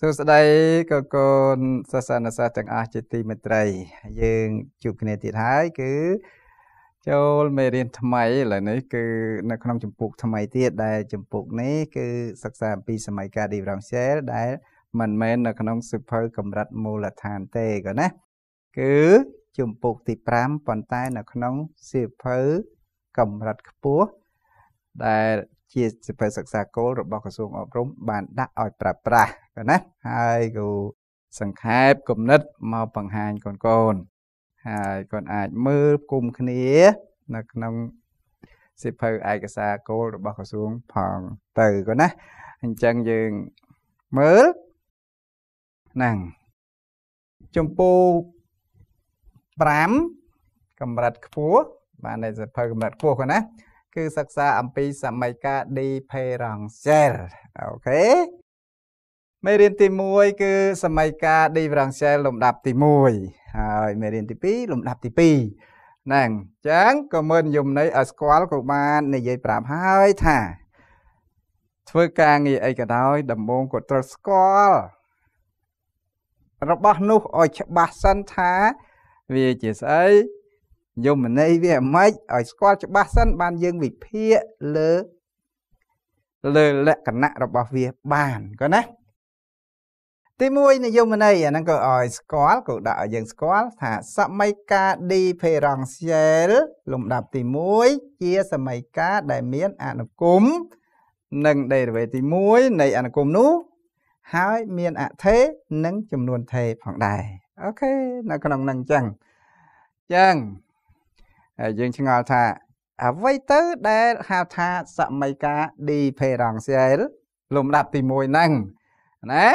សួស្តីកកូនសាសនាសាស្ត្រទាំងអស់ជាទីមេត្រី យើង ជួបគ្នាទៀតហើយ គឺ ចូលមេរៀនថ្មីឥឡូវនេះគឺនៅក្នុងចម្ពោះ ថ្មីទៀតដែលចម្ពោះនេះគឺសិក្សាអំពីសម័យកាល differential ដែលមិនមែននៅក្នុងសិភៅកម្រិតមូលដ្ឋានទេក៏ណា គឺចម្ពោះទី5ប៉ុន្តែ នៅ ក្នុងសិភៅកម្រិតខ្ពស់ដែល ជាសិភៅសិក្សាគោលរបស់ក្រសួងអប់រំបាន ដាក់ឲ្យ ប្រើប្រាស់ក៏ណា ហើយគូសង្ខេបគំនិតមកបង្ហាញកូនកូន ហើយគាត់អាច មើលគុំគ្នា នៅ ក្នុងសិភៅឯកសារគោលរបស់ក្រសួងផងទៅគាត់ណាអញ្ចឹងយើងមើលហ្នឹងចំពោះ5កម្រិតខ្ពស់បានតែសិភៅកម្រិតខ្ពស់គាត់ណា គឺសិក្សាអំពីសមីការឌីផេរ៉ង់សែលអូខេមេរៀនទី1គឺសម័យកាល differential លំដាប់ទី1ហើយមេរៀនទី2លំដាប់ទី2ហ្នឹងអញ្ចឹងក៏មើលនិយមន័យឲ្យស្គាល់ក៏បាន និយាយប្រាប់ហើយថា ធ្វើការងារអីក៏ដោយ ដំបូងក៏ត្រូវស្គាល់របស់នោះឲ្យច្បាស់សិនថាវាជាស្អីយមន័យវាម៉េចឲ្យស្គាល់ច្បាស់សិនបានយើងវិភាគលើលើលក្ខណៈរបស់វាបានក៏ណាទី1និយមន័យអាហ្នឹងក៏ឲ្យស្គាល់ក៏ដាក់ឲ្យយើងស្គាល់ថាសម័យកាឌីផេរង់សែលលំដាប់ទី1ជាសម័យកាដែលមានអនុគមនិងដេរវេទី1នៃ អនុគមនោះហើយមានអថេនិងចំនួនថេផងដែរអូខេនៅក្នុងនឹងអញ្ចឹងអញ្ចឹងយើងឆ្ងល់ថាអ្វីទៅដែលហៅថាសម័យកាឌីផេរង់សែលលំដាប់ទី1ហ្នឹងណា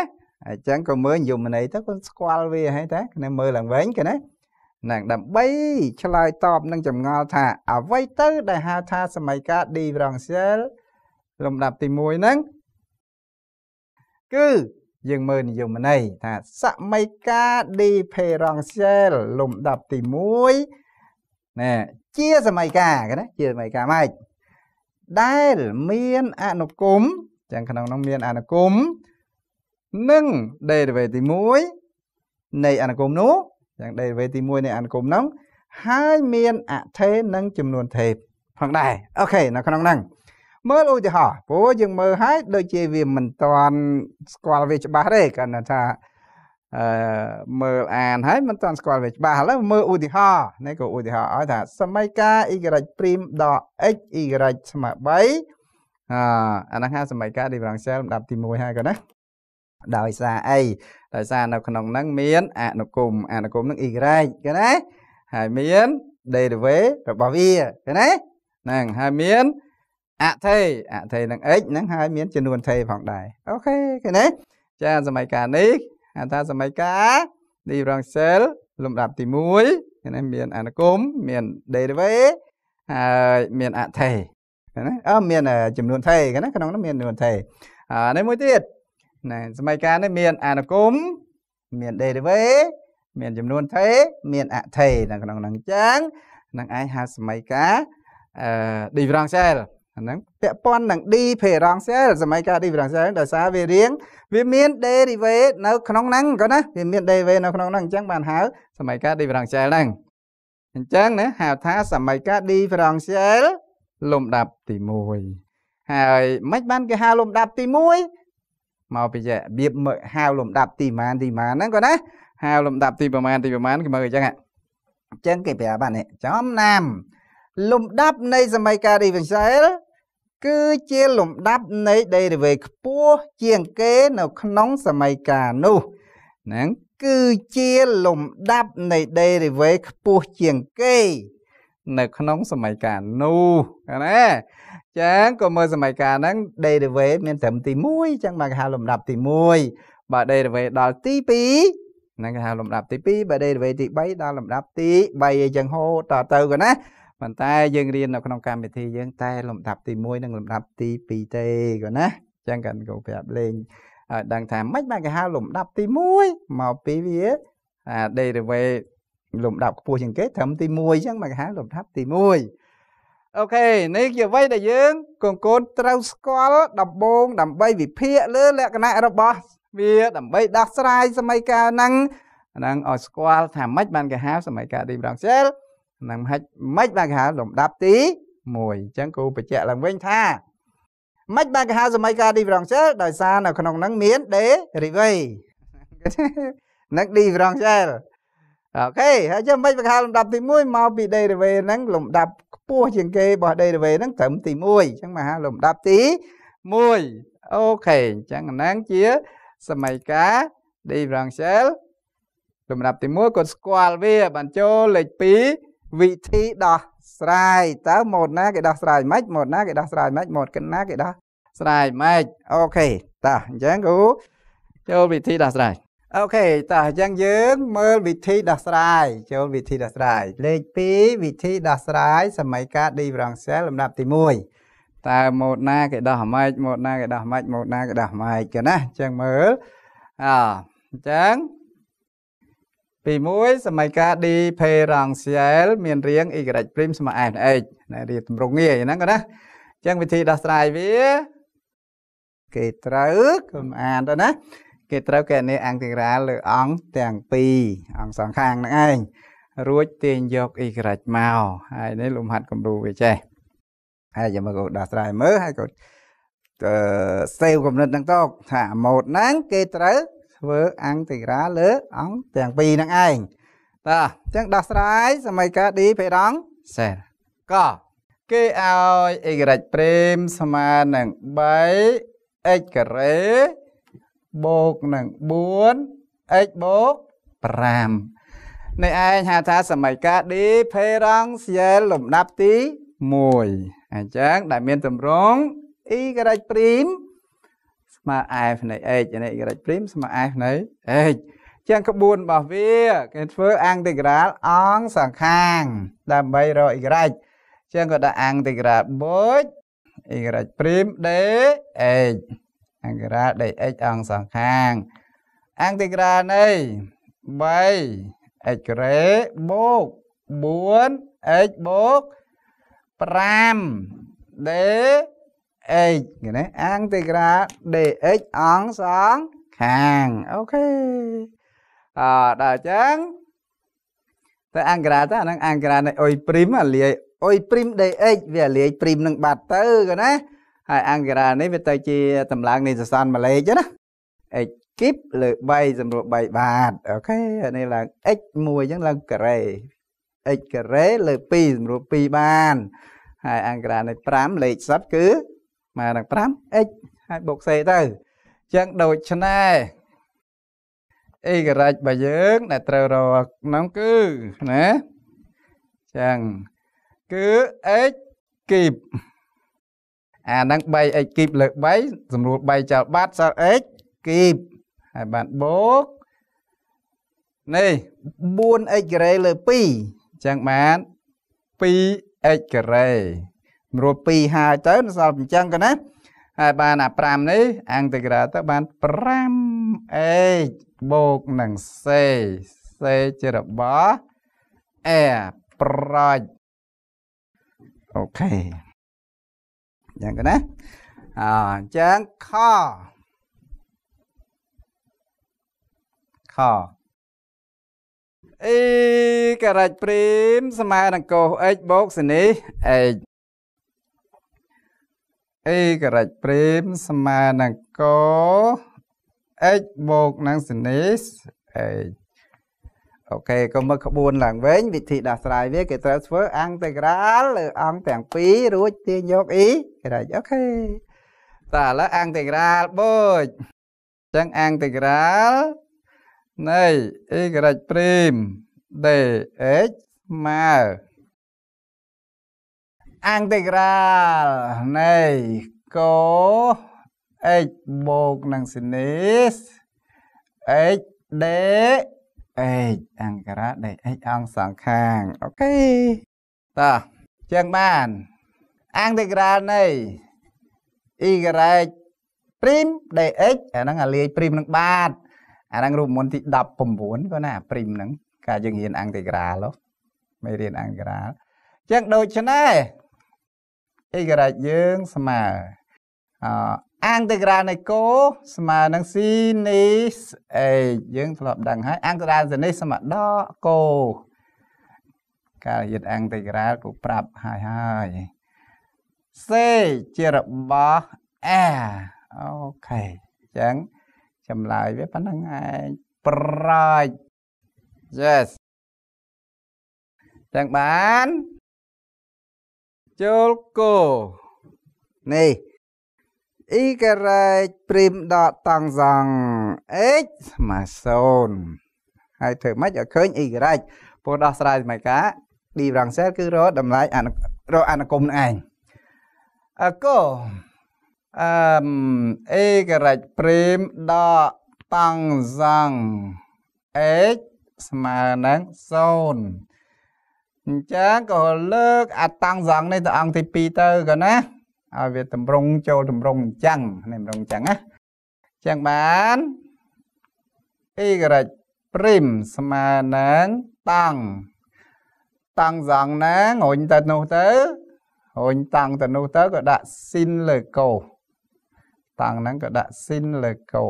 អញ្ចឹងក៏មើលយមន័យទៅក៏ស្គាល់វាហើយតែគ្នាមើលឡើងវិញគេណានឹងដើម្បីឆ្លើយតបនឹងចម្ងល់ថា អ្វីទៅ ដែលហៅថាសម័យកាល differential លំដាប់ទី1ហ្នឹងគឺ យើងមើលនិយមន័យថាសម័យកាល differential លំដាប់ទី1ណែជាសម័យកាលគេណា ជាសម័យកាលម៉េចដែលមានអនុគមចឹងក្នុងនោះមានអនុគមនិង derivative ទី1នៃអនុគមនោះទាំង derivative ទី1នៃអនុគមនោះហើយមានអថេនិងចំនួនថេផងដែរអូខេនៅក្នុងហ្នឹងមើលឧទាហរណ៍ព្រោះយើងមើលហើយដូចជាវាមិនតាន់ស្គាល់វាច្បាស់ទេគាត់ថាអឺមើលអានហើយមិនតាន់ស្គាល់វាច្បាស់ឥឡូវមើលឧទាហរណ៍នេះក៏ឧទាហរណ៍ឲ្យថាសមីការ y ព្រីមដក x y ស្មើ3អអាហ្នឹងហៅសមីការ differential លំដាប់ទី1ហើយក៏ណាដោយសារអីដោយសារនៅក្នុងហ្នឹង មានអនុគមអនុគមហ្នឹង y ឃើញទេហើយមាន derivative របស់វាឃើញទេហ្នឹងហើយមានអថេអថេនឹង x ហ្នឹងហើយមានចំនួនថេផងដែរអូខេឃើញទេចាសម័យកាលនេះហៅថាសម័យកាល differential លំដាប់ទី1ឃើញទេមានអនុគមមាន derivative ហើយមានអថេណាអឺមានចំនួនថេឃើញណាក្នុងនោះមានចំនួនថេអានេះមួយទៀតណែសម័យកាលនេះមានអនុគមមាន derivative មានចំនួនថេមានអថេនៅក្នុងហ្នឹងអញ្ចឹងនឹងឯងហៅសម័យកាលអឺ differential អាហ្នឹងពាក់ព័ន្ធនឹង differential សម័យកាល differential ដោយសារវារៀងវាមាន derivative នៅក្នុងហ្នឹងក៏ណាវាមាន derivative នៅក្នុងហ្នឹងអញ្ចឹងបានហៅសម័យកាល differential ហ្នឹងអញ្ចឹងណាហៅថាសម័យកាល differential លំដាប់ទី1ហើយមិនបានគេហៅលំដាប់ទី1មកពីរបៀបមើលហៅលំដាប់ទីប្រមាណទីប្រមាណហ្នឹងគាត់ណាហៅលំដាប់ទីប្រមាណទីប្រមាណគេមើលអញ្ចឹងអញ្ចឹងគេប្រាប់ហ្នឹងចំណាំ លំដាប់នៃសម័យកាល differential គឺជាលំដាប់នៃ derivative ខ្ពស់ជាងគេនៅក្នុងសម័យកាលនោះហ្នឹងគឺជាលំដាប់នៃ derivative ខ្ពស់ជាងគេនៅក្នុងសម័យកាលនោះណាចឹងក៏មើលសម័យកាលហ្នឹង derivate មានត្រឹមទី1ចឹងមកគេហៅលំដាប់ទី1បើ derivate ដល់ទី2ហ្នឹងគេហៅលំដាប់ទី2បើ derivate ទី3ដល់លំដាប់ទី3អីចឹងហូតទៅក៏ណាប៉ុន្តែយើងរៀននៅក្នុងកម្មវិធីយើងតែលំដាប់ទី1និងលំដាប់ទី2ទេក៏ណាចឹងកាន់កុំប្រាប់លេងឲ្យដឹងថាមិនបានគេហៅលំដាប់ទី1មកពីវាអា derivate លំដាប់ខ្ពស់ជាងគេត្រឹមទី1អញ្ចឹងមកហៅលំដាប់ទី1អូខេនេះជាអ្វីដែលយើងកងកូនត្រូវស្គាល់ដំបូង ដើម្បីវិភាគលើលក្ខណៈរបស់ វាដើម្បីដោះស្រាយសម័យកាលហ្នឹងហ្នឹងឲ្យស្គាល់ថាម៉េចបានគេហៅសម័យកាល differential ហ្នឹងម៉េចម៉េចបានគេហៅលំដាប់ទី1អញ្ចឹងគូបញ្ជាក់ឡើងវិញថាម៉េចបានគេហៅសម័យកាល differential ដោយសារនៅ ក្នុងហ្នឹងមាន derivation នឹង differential អូខេហើយចឹងមិនបកហៅលំដាប់ទី1មកពី derivative ហ្នឹងលំដាប់ខ្ពស់ជាងគេរបស់ derivative ហ្នឹងត្រឹមទី1អញ្ចឹងមកហៅលំដាប់ទី1អូខេអញ្ចឹងហ្នឹងជាសមីការ differential លំដាប់ទី1គាត់ស្គាល់វា បានចូលលេខ2វិធីដោះស្រាយតើម៉ូតណាគេដោះស្រាយម៉េចម៉ូតណាគេដោះស្រាយម៉េចម៉ូតគិនណាគេដោះស្រាយម៉េចអូខេតោះអញ្ចឹងគូចូលវិធីដោះស្រាយអូខេតោះអញ្ចឹងយើង មើលវិធីដោះស្រាយ ចូលវិធីដោះស្រាយលេខ2វិធីដោះស្រាយ សម័យកាលឌីហ្វ្រង់សែលលំដាប់ទី1តើម៉ូតណាគេដោះហ្មេចម៉ូតណាគេដោះហ្មេចម៉ូតណាគេដោះហ្មេចចឹងណាអញ្ចឹងមើលអអញ្ចឹងពី1សម័យកាលឌីផេរង់សែលមានរាង y' ព្រីមស្មើ f(h) ណារៀបតម្រង់ងាយហ្នឹងក៏ណាអញ្ចឹងវិធីដោះស្រាយវាគេត្រូវកុំអានទៅណាគេត្រូវគេនេះអង្គទាំងរាលើអង្គទាំងពីរអង្គសងខាងហ្នឹងឯងរួចទាញយកអ៊ីក្រិចមកហើយនេះលំហាត់គំរូវាចេះហើយចាំមើលក៏ដោះស្រាយមើលហើយក៏អឺសេវកំណត់ហ្នឹងតោថាម៉ូតហ្នឹងគេត្រូវធ្វើអង្គទាំងរាលើអង្គទាំងពីរហ្នឹងឯងតោះអញ្ចឹងដោះស្រាយសម័យកាឌីភេរងសេរកគេឲ្យអ៊ីក្រិចព្រេមស្មើនឹង 3x ការ៉េបូកនឹង4 x បូក5នេះឯងហៅថាសមីការ differential លំដាប់ទី1អញ្ចឹងដែលមានតម្រង y ព្រីមស្មើ f នៃ h នៃ y ព្រីមស្មើ f នៃ h ចឹងក្បួនរបស់វាគេធ្វើអង្គតិក្រាលអង្គសង្ខាងដើម្បីរក y ចឹងក៏ដាក់អង្គតិក្រាលបូច y ព្រីម d h អង្គរាដី x អង្គសងខាងអង្គិក្រានៃ3 x ក្រេបូក 4x បូក 5d x ណាអង្គិក្រា dx អង្គសងខាងអូខេអដល់អញ្ចឹងតែអង្គរាទៅអានឹងអង្គរានៃអ៊ុយព្រីមអាលាយអ៊ុយព្រីម dx វាលាយព្រីមនឹងបាត់ទៅកណាហើយអង្គរ៉ានេះវាទៅជាតម្លើងនៃសរស័នម៉ាឡេចណា x គីប លើ3សម្រួល3បាទអូខេហើយនេះឡើង x 1អញ្ចឹងឡើងការ៉េ x ការ៉េលើ2សម្រួល2បាន ហើយ អង្គរ៉ានេះ5លេខសិតគឺមកនឹង 5x ហើយបូកសេទៅអញ្ចឹងដូច្នេះអេករ៉ាច់របស់យើងដែលត្រូវរកនោះគឺណាអញ្ចឹងគឺ x គីបអាហ្នឹង 3x គីបលើ3សម្រួល3ចោលបាត់សល់ x គីបហើយបានបូកនេះ 4x ការ៉េលើ2អញ្ចឹងបាន 2x ការ៉េសម្រួល2ហើយទៅសល់អញ្ចឹងក៏ណាហើយបានអា5នេះអង្គតិក្រាទៅបាន 5x បូកនឹង c c ជារបស់ a ប្រោចអូខេអញ្ចឹងណាអញ្ចឹងខខអេការ៉េចព្រីមស្មើនឹងកោស x បូកសនី x អេការ៉េចព្រីមស្មើនឹងកោ x បូកនឹងសនី h អូខេក៏មើលក្បួនឡើងវិញវិធីដោះស្រាយវាគេត្រូវធ្វើអង្គតិក្រាលលើអង្គទាំងពីររួចទាញយកអ៊ីក្រេចអូខេតើឥឡូវអង្គតិក្រាលបូចអញ្ចឹងអង្គតិក្រាលនៃអ៊ីក្រេចព្រីម D H ស្មើអង្គតិក្រាលនៃក H បូកនឹងសិនីស H D អេចអង្ការៈដេកអេចអង្គសងខាងអូខេតោះចឹងបានអង្គតិក្រាលនៃអ៊ីក្រិចព្រីមដេអិចអាហ្នឹងអាលាយព្រីមនឹងបាទអាហ្នឹងរូបមន្តទី19ក៏ណាព្រីមហ្នឹងកាលយើងរៀនអង្គតិក្រាលមិនរៀនអង្គក្រាលចឹងដូច្នេះអ៊ីក្រិចយើងស្មើអ Antagranico ស្មើនឹង sin នេះ h យើងធ្លាប់ដឹងហើយ Antagranico នេះស្មើដកកូការយិត Antagranico គូប្រាប់ហើយហើយ c ជារបស់ r អូខេអញ្ចឹងចម្លើយវាប៉ុណ្្នឹងឯងប្រាច់ yes ចឹងបានចូលគោនេះអ៊ីការ៉េចព្រីមដតតង់សងអេចស្មើ0ហើយធ្វើម៉េចឲ្យឃើញអ៊ីការ៉េចពោលដោះស្រាយសម័យកាឌីប្រាំងសែលគឺរកតម្លៃអនុរកអនុគមនឹងឯងអកូអឹមអេការ៉េចព្រីមដតតង់សងអេចស្មើនឹង0អញ្ចឹងក៏លើកអាតាំងសងនេះទៅអង្គទី2ទៅក៏ណាឲ្យវាតម្រង់ចូលតម្រង់អញ្ចឹងនេះតម្រង់អញ្ចឹងណាអញ្ចឹងបាន y ព្រីមស្មើនឹងតង់តង់សងណារុញទៅនោះទៅរុញតង់ទៅនោះទៅក៏ដាក់ស៊ីនលើកោតង់ហ្នឹងក៏ដាក់ស៊ីនលើកោ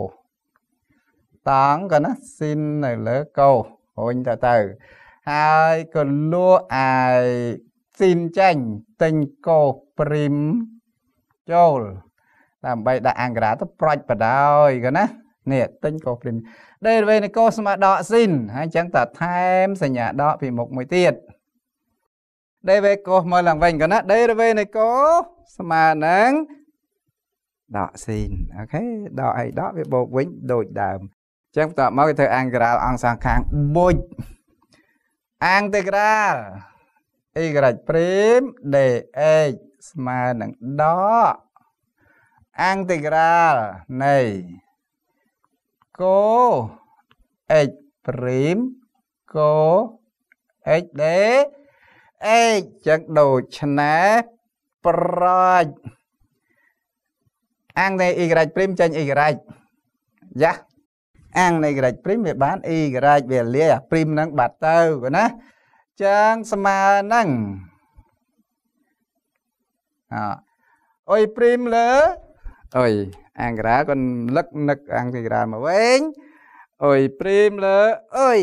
តង់ក៏ណាស៊ីននៅលើកោរុញទៅទៅហើយក៏លួអាយស៊ីនចាញ់ទិញកោព្រីមចូលដើម្បីដាក់អង្ការទៅប្រាច់បដ ாய் ក៏ណានេះទិញក៏ព្រីមដេរវេនកោស្មាដកស៊ីនហើយអញ្ចឹងតើថែមសញ្ញាដកពីមុខមួយទៀតដេវេកោមើលឡើងវិញក៏ណាដេរវេនកោស្មើនឹងដកស៊ីនអូខេដកអីដកវាបូកវិញ ដូចដើមអញ្ចឹងបន្តមកគេធ្វើអង្ការអង្គសងខាងបុចអង្ការអ៊ីក្រិចព្រីមដេអេស្មើនឹងដកអង្តិក្រាលនៃកូ x ព្រីមកូ x ដេ x ចឹងដូច្នេះប្រជអង្គនៃ y ព្រីមចេញ y យ៉ាអង្គនៃ y ព្រីមវាបាន y វាលាព្រីមនឹងបាត់ទៅណាចឹងស្មើនឹងអុយព្រីមលើអុយអង្ការគាត់លឹកនឹកអង្ការមកវិញអុយព្រីមលើអុយ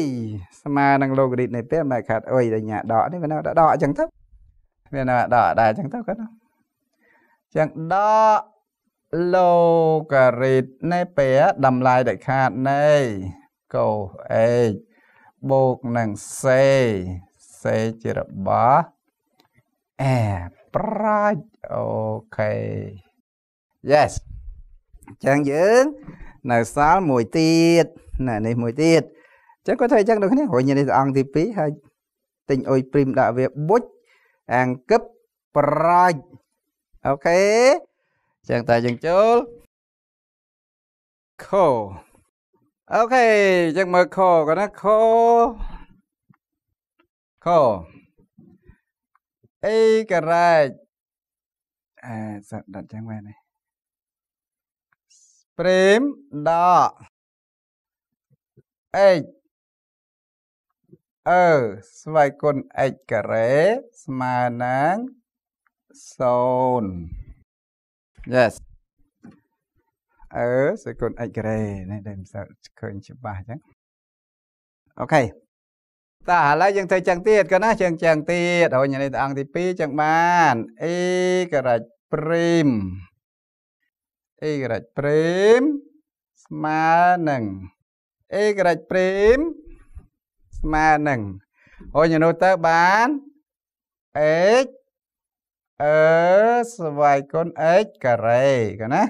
ស្មើនឹងលោករីតនៃពេលមិនខាត់អុយដែលញ៉ាដកនេះវានៅដកអញ្ចឹងទៅវានៅដកដែរអញ្ចឹងទៅគាត់អញ្ចឹងដកលោករីតនៃពេលតម្លៃដែលខាត់នៃកោអេកបូកនឹងសេសេជារបស់អែបប្រាជ្ញអូខេ Yes អញ្ចឹងយើងនៅសាលមួយទៀតណានេះមួយទៀតអញ្ចឹងគាត់ធ្វើអញ្ចឹងដូចគ្នារញនេះអង្គទី2ហើយ ទិញអុយព្រីមដាក់វាបុចអង្គឹបប្រាជ្ញអូខេអញ្ចឹងតែយើងចូលខអូខេអញ្ចឹងមើលខក៏ណាខខអីការ៉េតអេសត្វដាច់ចឹងមែនទេព្រេមដកអេអឺស្វ័យគុណអេការ៉េស្មើនឹង0 Yes អឺសេគុណអេការ៉េនេះដែលមិនសើចឃើញច្បាស់ចឹងអូខេតែឥឡូវយើងធ្វើចឹងទៀតក៏ណាចឹងចឹងទៀតអូននេះអង្គទី2ចឹងបានអេក្រិចព្រីមអេក្រិចព្រីមស្មើនឹងអេក្រិចព្រីមស្មើនឹងអូននោះទៅបានអេចអឺស្វ័យគុណអេចការ៉េក៏ណា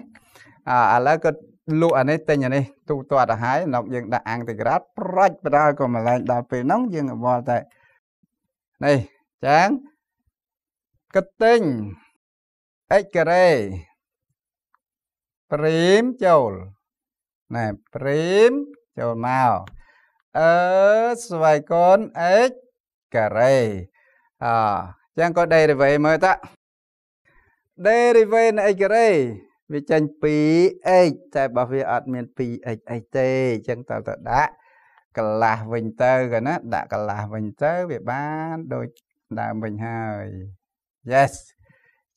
អឥឡូវគាត់លក់អានេះទិញអានេះទូទាត់ទៅហើយដល់យើងដាក់អាំងទឹកក្រាតប្រាច់បដាក៏ម្លែងដល់ពេលហ្នឹងយើងវល់តែនេះចាំងគិតទិញអិចការ៉េព្រីមចូលណែព្រីមចូលមកអឺស្វ័យកូនអិចការ៉េអញ្ចឹងក៏ derivative មើលតា derivative នៃអិចការ៉េវាចេញ 2x តែបើវាអត់មាន 2x អីទេអញ្ចឹងត្រូវតែដាក់កន្លះវិញទៅកណាដាក់កន្លះវិញទៅវាបានដូចដើមវិញហើយ yes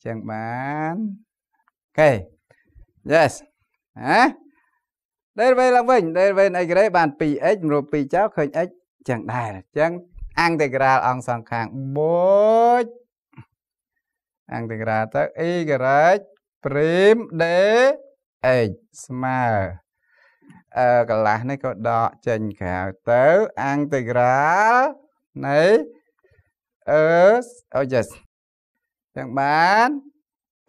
អញ្ចឹងបានអូខេ yes ហ៎ derivation វិញ derivation អីគេបាន 2x រួម2ចោលឃើញ x ចឹងដែរអញ្ចឹង integral អង្គសងខាងបូច integral ទៅ y ព្រីមដេអេចស្មើអឺកន្លះនេះក៏ដកចេញក្រៅទៅអង្តិក្រាលនៃអឺអូ yes ចឹងបាន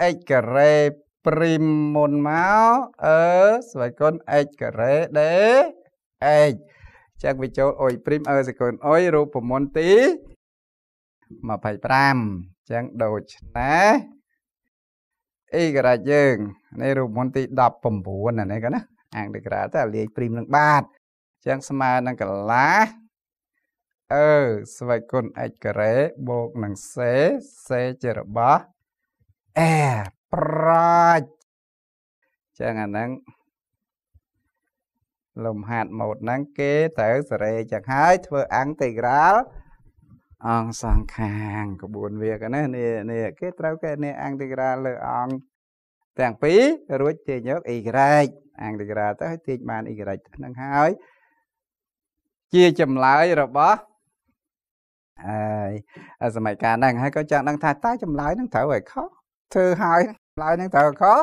អេចការ៉េព្រីមមុនមកអឺស្វ័យគុណអេចការ៉េដេអេចចឹងវាចូលអុយព្រីមអឺសេគុណអុយរូបមន្តទី25ចឹងដូច្នេះអេក្រាចយើងនេះរូបមន្តទី19អានេះកណាអាងដេក្រាតែលាយព្រីមនឹងបាទចឹងស្មើនឹងកលាអឺស្វ័យគុណអិចការ៉េបូកនឹងសេសេជារបស់អែប្រាច់ចឹងអាហ្នឹងលំហាត់ម៉ូតហ្នឹងគេត្រូវសេរីចឹងហើយ ធ្វើអង្គតេក្រាល់អង្គសងខាងក្បួនវាកណានេះនេះគេត្រូវគេនេះអង្គតិក្រាលើអង្គទាំងពីររួចទាញយកអ៊ីក្រិចអង្គតិក្រាទៅទាញបានអ៊ីក្រិចហ្នឹងហើយជាចម្លើយរបស់ហើយសម័យកាលហ្នឹងហើយក៏ចង់ដឹង ថាតើចម្លើយហ្នឹងត្រូវឲ្យខុសធ្វើហើយចម្លើយហ្នឹងត្រូវខុស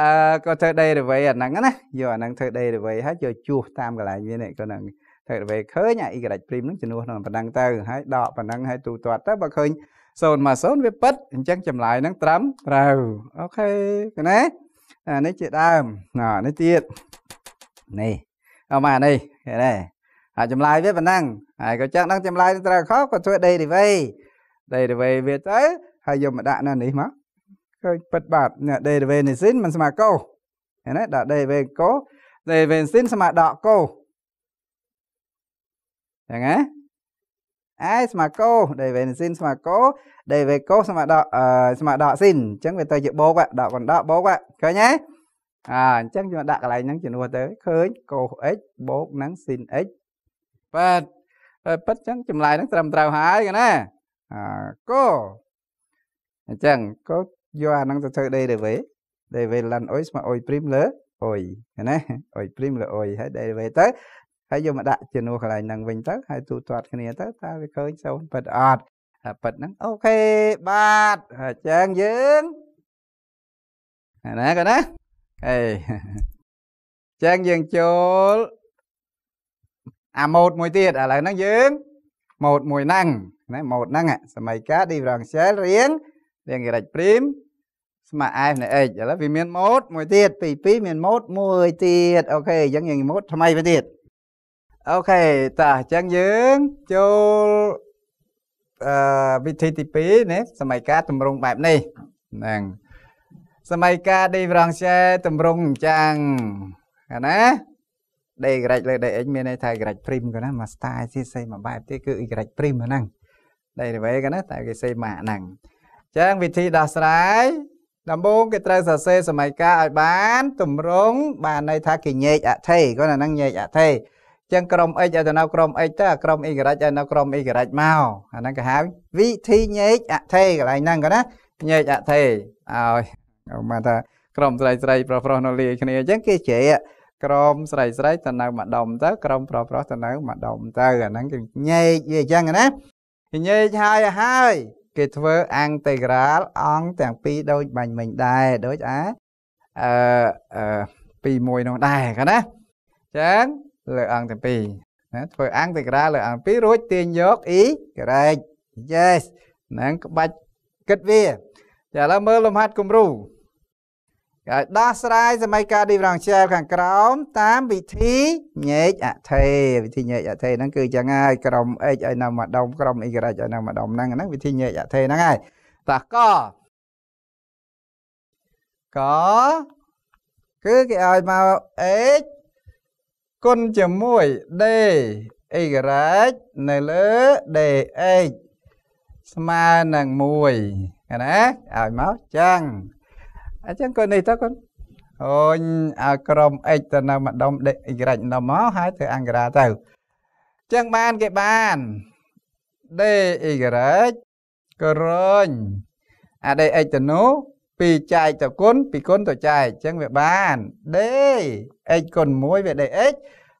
អឺក៏ធ្វើ derivative អាហ្នឹងណាយកអាហ្នឹងធ្វើ derivative ហើយយកជួសតាមកន្លែងវានេះក៏ហ្នឹងថេរវេឃើញអា y prime នឹងជំនួសនឹងប៉ុណ្ណឹងទៅហើយដកប៉ុណ្ណឹងហើយទូទាត់ទៅបើឃើញ0មក0វាពិតអញ្ចឹងចម្លើយនឹងត្រឹមត្រូវអូខេឃើញទេអានេះជាដើមណានេះទៀតនេះអូមកនេះឃើញទេអាចម្លើយវាប៉ុណ្ណឹងហើយក៏ចឹងដល់ចម្លើយត្រូវខុសក៏ធ្វើ derivative derivative វាទៅហើយយកមកដាក់នៅនេះមកឃើញពិតបាទអ្នក derivative នេះមិនស្មើកោឃើញទេដាក់ derivative កោ derivative ស្មើដកកោចឹងណាអាយស្មាកោដេវេនស៊ីនស្មាកោដេវេកោស្មាដកស្មាដកស៊ីនអញ្ចឹងវាទៅជាបោកដកកណ្ដកបោកឃើញទេអាអញ្ចឹងយើងដាក់កន្លែងហ្នឹងជំនួសទៅឃើញកោ x បូកនឹង sin x បាទប៉ិតអញ្ចឹងចម្លើយហ្នឹងត្រឹមត្រូវហើយណាអាកោអញ្ចឹងកោយកអាហ្នឹងទៅធ្វើ derivative derivative lan អុយស្មើអុយព្រីមលើអុយណាអុយព្រីមលើអុយហើយ derivative ទៅហើយយកមកដាក់ជំនួសកន្លែងហ្នឹងវិញទៅហើយទូទាត់គ្នាទៅតើវាឃើញសូនប៉ិតអត់ហើយប៉ិតហ្នឹងអូខេបាទអញ្ចឹងយើងណាកណាអេអញ្ចឹងយើងចូលអាម៉ូត មួយទៀតឥឡូវហ្នឹងយើងម៉ូតមួយហ្នឹងណាម៉ូតហ្នឹងសម័យកាឌីវរងសែលរៀងរៀងគេរ៉ាច់ព្រីមស្មើ f នៃ h ឥឡូវវាមានម៉ូត មួយទៀតពី2មានម៉ូតមួយទៀតអូខេអញ្ចឹងយើងម៉ូតថ្មីមួយទៀតអូខេតាអញ្ចឹងយើងចូលអឺវិធីទី2ណាសម័យកាលតម្រង់បែបនេះហ្នឹងសម័យកាល differential តម្រង់អញ្ចឹងណា d ក្រិចលើ dx មានន័យថាក្រិច prim ក៏ណាមកស្តាយស៊ីសេមួយបែបទៀតគឺ y prim ហ្នឹង derivative ក៏ណាតែគេសេម៉ាកហ្នឹងអញ្ចឹងវិធីដោះស្រាយដំបូងគេត្រូវសរសេរសម័យកាលឲ្យបានតម្រង់បានន័យថាគេញែកអថេគាត់អាហ្នឹងញែកអថេចឹងក្រុម x ឲ្យទៅនៅក្រុម x ទៅអាក្រុម y ឲ្យនៅក្រុម y មកអាហ្នឹងគេហៅវិធីញែកអថេកន្លែងហ្នឹងក៏ណាញែកអថេឲ្យមកថាក្រុមស្រីស្រីប្រុសប្រុសនៅលាយគ្នាចឹងគេជ្រែកក្រុមស្រីស្រីទៅនៅ ម្ដុំទៅក្រុមប្រុសប្រុសទៅនៅម្ដុំទៅអាហ្នឹងគេញែកវាចឹងណាញែកហើយហើយគេធ្វើអង្គតេក្រាលអង្គទាំងពីរដូចបាញ់មិញដែរដូចអាអឺ2 1នោះដែរកណាចឹងលើអង្គទី2ណាធ្វើអង្គទីក្រាលើអង្គ2រួចទាញយកអ៊ីក្រែក yes នឹងក្បាច់គិតវាចាឥឡូវមើលលំហាត់គំរូហើយដោះស្រាយសម័យកាលឌីវរងជែលខាងក្រោម តាមវិធីញែកអថេវិធីញែកអថេហ្នឹងគឺយ៉ាងហើយក្រុម x ឲ្យនៅម្ដុំក្រុម y ឲ្យនៅម្ដុំហ្នឹងហ្នឹងវិធីញែកអថេហ្នឹងហើយតោះកកគឺគេឲ្យមក x គុណជាមួយ d អេករ៉ាចនៅលើ dx ស្មើនឹង1ណាឲ្យមកចឹងអញ្ចឹងគុណនេះតើគុណអូនឲ្យក្រុម x ទៅនៅម្ដុំ dx នៅមកហើយធ្វើអង្គរាទៅចឹងបានគេបាន d អេករ៉ាចក្រញអា dx ទៅនោះពីចែកទៅគុណពីគុណទៅចែកអញ្ចឹងវាបាន d x គុណ1វា dx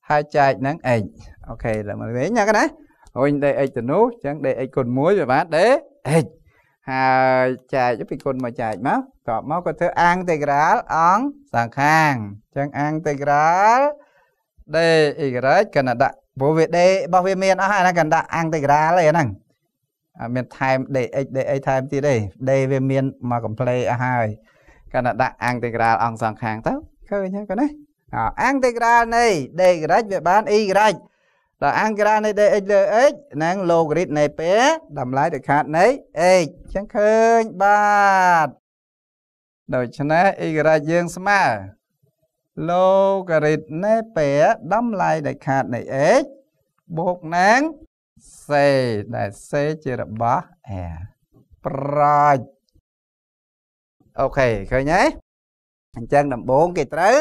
ហើយចែកនឹង x អូខេឡើងមកវិញណាកណារុញ dx ទៅនោះអញ្ចឹង dx គុណ1វាបាន dx ហើយចែកពីគុណមកចែកមកតបមកក៏ធ្វើអាងតេក្រាលអង្គសងខាងអញ្ចឹងអាងតេក្រាល d y កណាដាក់ព្រោះវា d របស់វាមានអស់ហើយណាកណ្ដាក់អាងតេក្រាលឯហ្នឹងអត់មានថែម DX DA ថែមទៀតទេ D វាមានមក complete អស់ហើយគាត់ទៅដាក់ integral អង្គសងខាង ទៅឃើញហើយគាត់ណាអ integral នៃ D ក្រិចវាបាន E ក្រិចដល់ integral នៃ DX លើ X នឹង logarit នៃពេលតម្លៃទៅខាតនៃ X អញ្ចឹងឃើញបាទដូច្នេះ E ក្រិចយើងស្មើ logarit នៃពេលតម្លៃដែលខាតនៃ x បូកនឹងសេដែលសេជារបស់អែប្រាជ្ញអូខេឃើញទេអញ្ចឹងដំបូងគេត្រូវ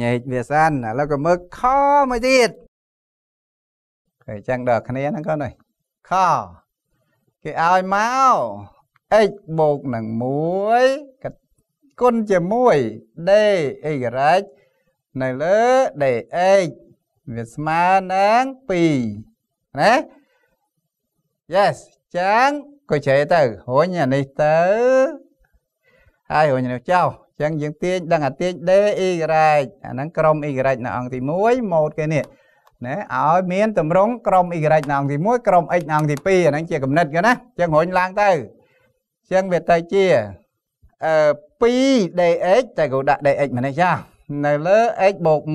ញែកវាសិនឥឡូវក៏មើលខមួយទៀតឃើញអញ្ចឹងដល់គ្នាហ្នឹងកូនអើយខគេឲ្យមក x បូកនឹង1គុណជា1 d y នៅលើ dx វាស្មើនឹង2ណា yes ចឹងក៏ជ្រែទៅរុញអានេះទៅហើយរុញនេះចោលចឹងយើងទាញដឹងអាទាញ D Y អាហ្នឹងក្រុម Y នៅអង្គទី1ម៉ូតគេនេះណាឲ្យមានតម្រង់ក្រុម Y នៅអង្គទី1ក្រុម X នៅអង្គទី2អាហ្នឹងជាកំណត់គេណាចឹងរុញឡើងទៅចឹងវាទៅជាអឺ 2dx តែក៏ដាក់ dx ម្នេះចានៅលើ x បូក1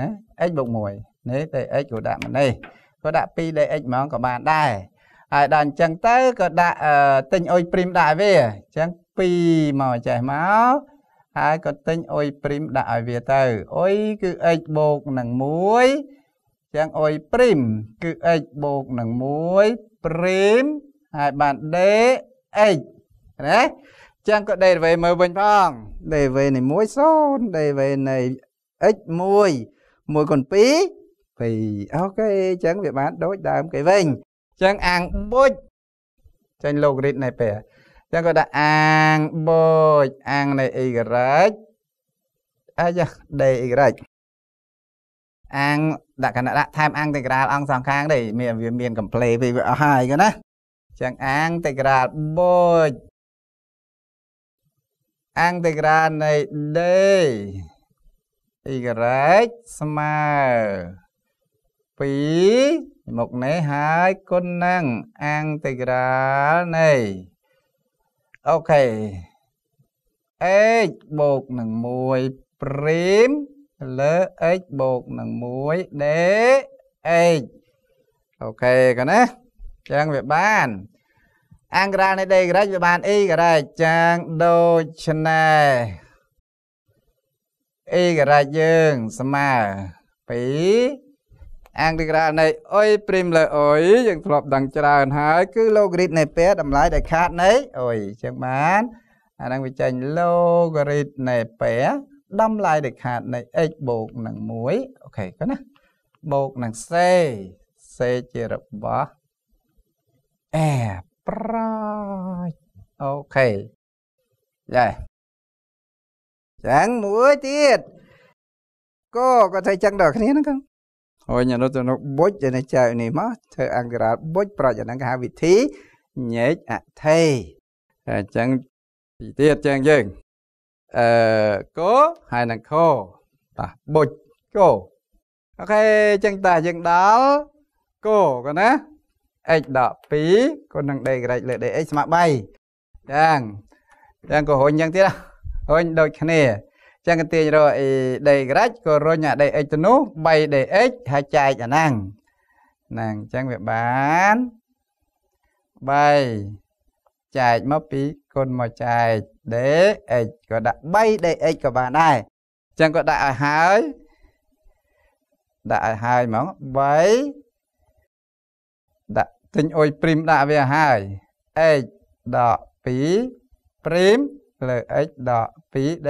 ណា x បូក1នេះតែ x ក៏ដាក់ម្នេះក៏ដាក់ 2dx ហ្មងក៏បានដែរហើយដល់អញ្ចឹងទៅក៏ដាក់ទិញអុយព្រីមដាក់ឲ្យវាអញ្ចឹង2មកចេះមកហើយក៏ទិញអុយព្រីមដាក់ឲ្យវាទៅអុយគឺ x បូកនឹង1អញ្ចឹងអុយព្រីមគឺ x បូកនឹង1ព្រីមហើយបាន d x ណាចឹងក៏ derivative មើលវិញផង derivative នៃ1 0 derivative នៃ x 1 1គុណ2 2អូខេអញ្ចឹងវាបានដូចដើមគេវិញចឹងអាងបុចចេញលោករិទ្ធនៃពេលចឹងគាត់ដាក់អាងបុចអាងនៃអ៊ីក្រិចអាយ៉ាដេអ៊ីក្រិចអាងដាក់គណៈដាក់ថែមអាងតិក្រាលអង្គសងខាងទេមានវាមានកំ pl េពីវាអស់ហើយគាត់ណាចឹងអាងតិក្រាលបុចអាងតិក្រាលនៃដេអ៊ីក្រិចស្មើ2មុខនេះហើយគុណនឹងអាងតិក្រាលនៃអូខេ x បូកនឹង1ព្រីមលើ x បូកនឹង1 d h អូខេកណាចឹងវាបានអាងក្រាលនៃ d ក្រិចវាបាន e ក្រិចចឹងដូចឆ្នេះ e ក្រិចយើងស្មើ2អាងរីករាលនៃអុយព្រីមលើអុយយើងធ្លាប់ដឹងច្រើនហើយ គឺឡូហ្គរីតនៃពេលតម្លៃដែលខាតនៃអុយចឹងបានអានឹងវាចេញឡូហ្គរីតនៃពេលតម្លៃដែលខាតនៃ x បូកនឹង1អូខេគាត់ណាបូកនឹង c c ជារបស់ a ប្រចអូខេចាចឹងមួយទៀតក៏គាត់ថាចឹងដល់គ្នាហ្នឹងកងហើយញ៉ាំទៅនោះបុចដែលចៅនេះមកធ្វើអង្គរាលបុចប្រោចអាហ្នឹងគេហៅវិធីញែកអថេអញ្ចឹងពីទៀតចឹងយើងអឺកហើយនឹងខបាទបុចកអូខេចឹងតាយើងដល់កកណា x ដល់2គុណនឹង d ក្រិចលើ dx ស្មើ3ចឹងចឹងក៏រុញចឹងទៀតរុញដូចគ្នាចឹងគេទាញរកអីដេក្រាច់ក៏រុញអាដេអិចទៅនោះ3ដេអិចហើយចែកអាហ្នឹងហ្នឹងចឹងវាបាន3ចែកមកពីគុណមកចែកដេអិចក៏ដាក់3ដេអិចក៏បានដែរចឹងក៏ដាក់ឲ្យហើយដាក់ឲ្យហើយហ្មង3ដាក់ទិញអុយព្រីមដាក់វាហើយអិចដក2ព្រីមលើអិចដក 2d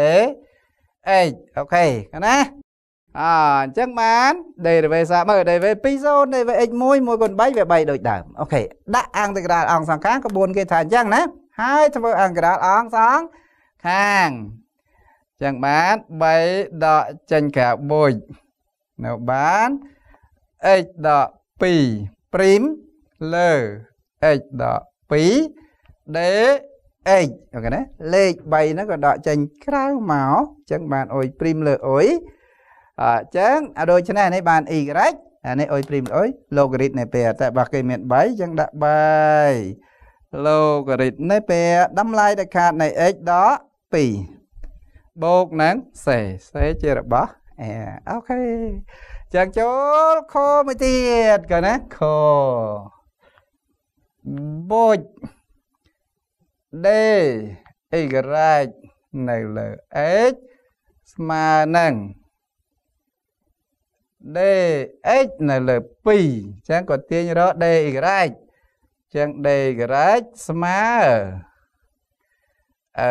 h អូខេឃើញណាអញ្ចឹងបាន derivative សាមើល derivative 2 0 derivative x 1 1គុណ3វា3ដូចដើមអូខេដាក់អង្គក្រាលអង្គសងខាងក្បួន គេថាអញ្ចឹងណាហើយធ្វើអង្គក្រាលអង្គសងខាងអញ្ចឹងបាន3ដកចេញក្រៅបុចនៅបាន x ដក2 prime លើ x ដក2 d x អូខេណាលេខ3ហ្នឹងក៏ដកចេញក្រៅមកអញ្ចឹងបានអុយព្រីមលើអុយអញ្ចឹងដូច្នេះនេះបាន y អានេះអុយព្រីមអុយ logarithm នៃពេលតែបើគេមាន3អញ្ចឹងដាក់3 logarithm នៃពេលតម្លៃដាច់ខាតនៃ x ដក2បូកនឹងសេសេជារបស់អេអូខេចឹងចូលខមួយទៀតក៏ណាខបូច D អេក្រាចនៅលើ h ស្មើនឹង d h នៅលើ2អញ្ចឹងគាត់ទាញរក d អេក្រាចអញ្ចឹង d អេក្រាចស្មើអឺ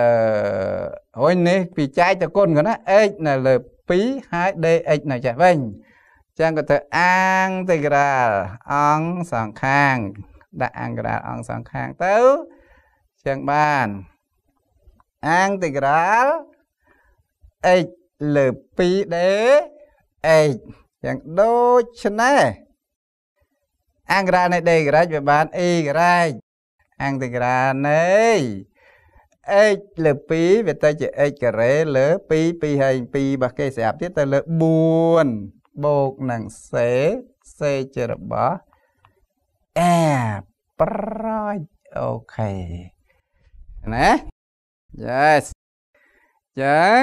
ហើយនេះពីចែកទៅគុណគាត់ណា h នៅលើ2ហើយ d h នៅចេះវិញអញ្ចឹងគាត់ធ្វើអាងតិក្រាលអង្គសងខាងដាក់អង្គក្រាលអង្គសងខាងទៅចឹងបាន អាងតិក្រាល x លើ 2d x ចឹងដូចឆ្នេះអាងក្រាលនៃ d ក្រាចវាបាន e ក្រាចអាងតិក្រាលនៃ x លើ2វាទៅជា x ការ៉េលើ2 2ហើយ2របស់គេស្រាប់ទៀតទៅលើ4បូកនឹង c c ជារបស់ a ប្រយោជន៍អូខេណា Yes ចឹង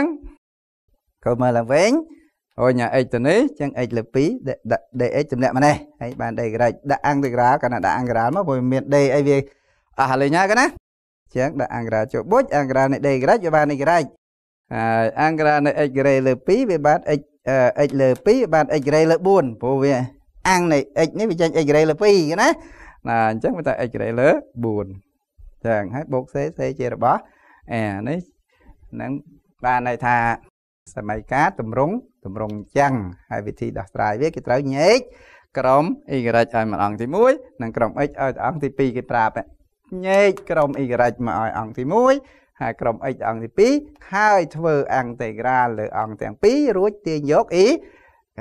កុំមើលឡើងវិញអូញ៉ា x ទៅនេះចឹង x លើ2ដាក់ dx ចំណាក់ម្នេះហើយបាន dx ដាក់ integral កាលណាដាក់ integral មកព្រោះមាន d អីវាអស់លេងណាកណាចឹងដាក់ integral ចូលបុច integral នៃ dx វាបាន y ហើយ integral នៃ x លើ2វាបាន x x លើ2វាបាន x លើ4ព្រោះវាអាំងនៃ x នេះវាចេញ x លើ2ណាណាអញ្ចឹងវាតែ x លើ4ចឹងហើយបូកសេសេជារបស់អានេះហ្នឹងបានន័យថា សម័យកាលតម្រង់តម្រង់ចឹងហើយវិធី ដោះស្រាយវាគេត្រូវញែកក្រុម y ឲ្យមកអង្គទី1និងក្រុម x ឲ្យអង្គទី2គេប្រាប់ញែកក្រុម y មកឲ្យអង្គទី1ហើយក្រុម x អង្គទី2ហើយធ្វើអង្គតេក្រាល លើអង្គទាំងពីររួចទាញយក y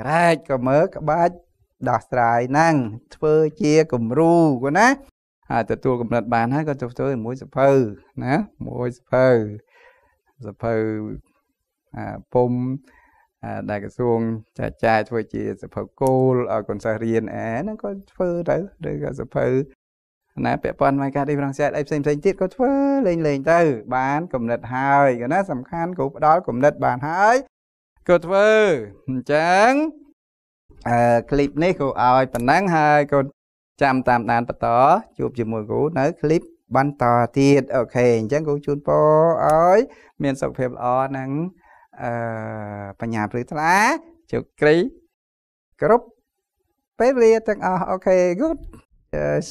ក្រែកក៏មើលក្បាច់ដោះស្រាយហ្នឹងធ្វើជាគំរូគណាអាចទទួលកំណត់បានហើយក៏ទៅធ្វើមួយសភៅណាមួយសភៅសភៅអាពុំដែលក្រសួងចាត់ចាយធ្វើ ជាសភៅគោលឲ្យកូនសិស្សរៀនអាហ្នឹងក៏ធ្វើទៅឬក៏សភៅណាពាក់ព័ន្ធមកការឌីហ្វ្រង់សែតអីផ្សេងផ្សេងទៀតក៏ធ្វើលេងលេងទៅ បាន កំណត់ហើយក៏ណាសំខាន់គ្រូផ្ដាល់កំណត់បានហើយក៏ធ្វើអញ្ចឹងអឺคลิปនេះគ្រូឲ្យប៉ុណ្ណឹងហើយកូនចាំតាមដានបន្តជួបជាមួយគ្រូនៅคลิปបន្តទៀតអូខេអញ្ចឹងគ្រូជូនពរឲ្យ មានសុខភាពល្អនិងអឺបញ្ញាព្រឹកថ្លាជោគជ័យគ្រប់ពេលវេលាទាំងអស់អូខេ good yes